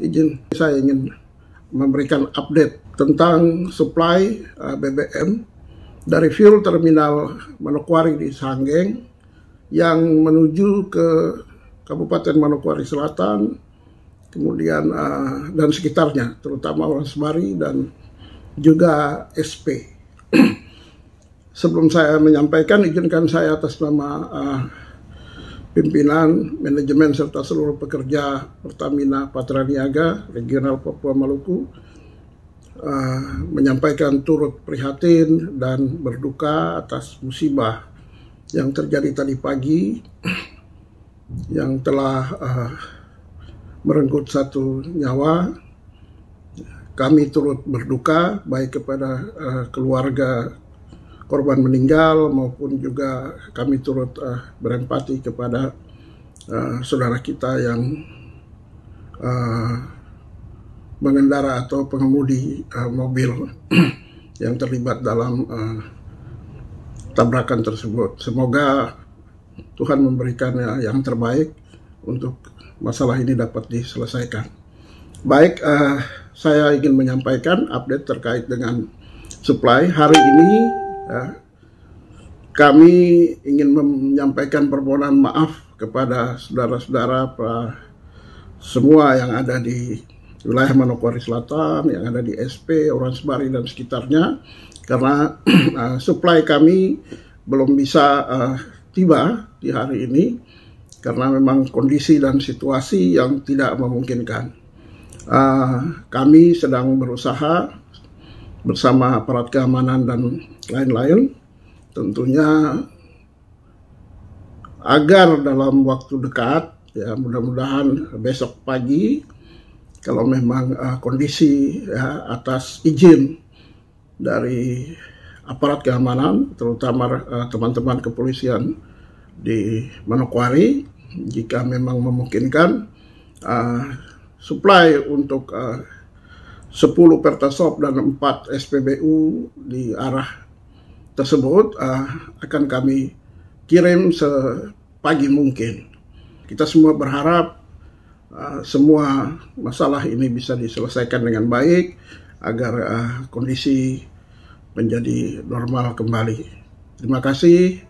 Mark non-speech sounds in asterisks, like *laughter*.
izin saya ingin memberikan update tentang supply eh, BBM dari fuel terminal Manokwari di Sanggeng yang menuju ke Kabupaten Manokwari Selatan, kemudian eh, dan sekitarnya, terutama Orang Semari dan juga SP. *clears throat* Sebelum saya menyampaikan, izinkan saya atas nama uh, pimpinan, manajemen, serta seluruh pekerja Pertamina Patraniaga Regional Papua Maluku uh, menyampaikan turut prihatin dan berduka atas musibah yang terjadi tadi pagi yang telah uh, merenggut satu nyawa. Kami turut berduka baik kepada uh, keluarga korban meninggal maupun juga kami turut uh, berempati kepada uh, saudara kita yang uh, mengendara atau pengemudi uh, mobil *clears throat* yang terlibat dalam uh, tabrakan tersebut. Semoga Tuhan memberikan yang terbaik untuk masalah ini dapat diselesaikan. Baik, uh, saya ingin menyampaikan update terkait dengan supply hari ini Ya. Kami ingin menyampaikan permohonan maaf kepada saudara-saudara semua yang ada di wilayah Manokwari Selatan, yang ada di SP, Orang Bari dan sekitarnya, karena *clears throat* uh, supply kami belum bisa uh, tiba di hari ini karena memang kondisi dan situasi yang tidak memungkinkan. Uh, kami sedang berusaha bersama aparat keamanan dan lain-lain tentunya agar dalam waktu dekat ya mudah-mudahan besok pagi kalau memang uh, kondisi ya, atas izin dari aparat keamanan terutama eh, teman-teman uh, kepolisian di Manokwari jika memang memungkinkan uh, eh, supply untuk uh, 10 Pertasop dan 4 SPBU di arah tersebut uh, akan kami kirim sepagi mungkin. Kita semua berharap uh, semua masalah ini bisa diselesaikan dengan baik agar uh, kondisi menjadi normal kembali. Terima kasih.